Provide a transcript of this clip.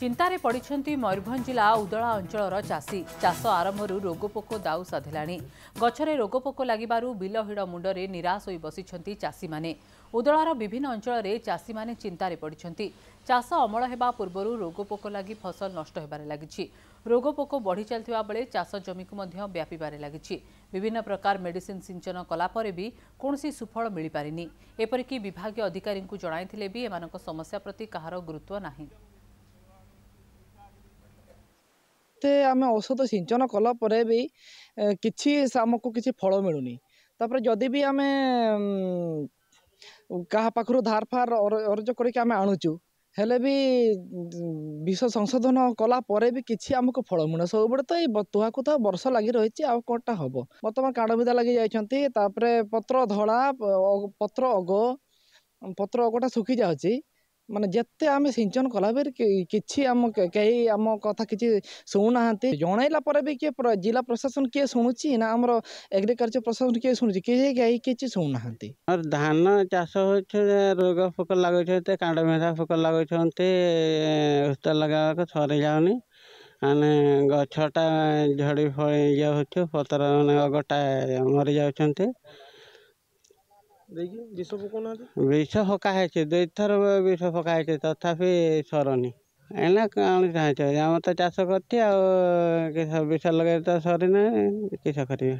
ଚିନ୍ତାରେ ପଡ଼ିଛନ୍ତି ମୟୂରଭଞ୍ଜ ଜିଲ୍ଲା ଉଦଳା ଅଞ୍ଚଳର ଚାଷୀ ଚାଷ ଆରମ୍ଭରୁ ରୋଗପୋକ ଦାଉ ସାଧିଲାଣି ଗଛରେ ରୋଗପୋକ ଲାଗିବାରୁ ବିଲହିଡ଼ ମୁଣ୍ଡରେ ନିରାଶ ହୋଇ ବସିଛନ୍ତି ଚାଷୀମାନେ ଉଦଳାର ବିଭିନ୍ନ ଅଞ୍ଚଳରେ ଚାଷୀମାନେ ଚିନ୍ତାରେ ପଡ଼ିଛନ୍ତି ଚାଷ ଅମଳ ହେବା ପୂର୍ବରୁ ରୋଗପୋକ ଲାଗି ଫସଲ ନଷ୍ଟ ହେବାରେ ଲାଗିଛି ରୋଗପୋକ ବଢ଼ି ଚାଲିଥିବା ବେଳେ ଚାଷ ଜମିକୁ ମଧ୍ୟ ବ୍ୟାପିବାରେ ଲାଗିଛି ବିଭିନ୍ନ ପ୍ରକାର ମେଡିସିନ୍ ସିଞ୍ଚନ କଲାପରେ ବି କୌଣସି ସୁଫଳ ମିଳିପାରିନି ଏପରିକି ବିଭାଗୀୟ ଅଧିକାରୀଙ୍କୁ ଜଣାଇଥିଲେ ବି ଏମାନଙ୍କ ସମସ୍ୟା ପ୍ରତି କାହାର ଗୁରୁତ୍ୱ ନାହିଁ ଯେତେ ଆମେ ଔଷଧ ସିଞ୍ଚନ କଲା ପରେ ବି କିଛି ଆମକୁ କିଛି ଫଳ ମିଳୁନି ତାପରେ ଯଦି ବି ଆମେ କାହା ପାଖରୁ ଧାର ଫାର ଅରଜ କରିକି ଆମେ ଆଣୁଛୁ ହେଲେ ବି ବିଷ ସଂଶୋଧନ କଲା ପରେ ବି କିଛି ଆମକୁ ଫଳ ମିଳୁନି ସବୁବେଳେ ତ ଏଇ ତୁହାକୁ ତ ବର୍ଷ ଲାଗି ରହିଛି ଆଉ କ'ଣଟା ହବ ବର୍ତ୍ତମାନ କାଣବିଦା ଲାଗି ଯାଇଛନ୍ତି ତାପରେ ପତ୍ର ଧଳା ପତ୍ର ଅଗ ପତ୍ର ଅଗଟା ଶୁଖି ଯାଉଛି मानते जिते आम सिंचन कला कि आम कथा किसी शुणुना जनइला किए जिला प्रशासन किए शुणुच ना आम एग्रिकलचर प्रशासन किए शुणु किसी शुणुना धान चाष हो रोग फोक लगे कांडमेधा पक लगे लगा सर जाऊनि मैंने गचटा झड़ी फल ये पतर मैंने अगटा मरी जा ଦେଇକି ବିଷ ପକାଉନାହାନ୍ତି ବିଷ ପକା ହେଇଛି ଦୁଇଥର ବିଷ ପକା ହେଇଛି ତଥାପି ସରୁନି ଏଇନା କ'ଣ ଚାହୁଁଛ ଆମର ତ ଚାଷ କରିଛି ଆଉ ବିଷ ଲଗାଇ ତ ସରିନାହିଁ କିସ କରିବେ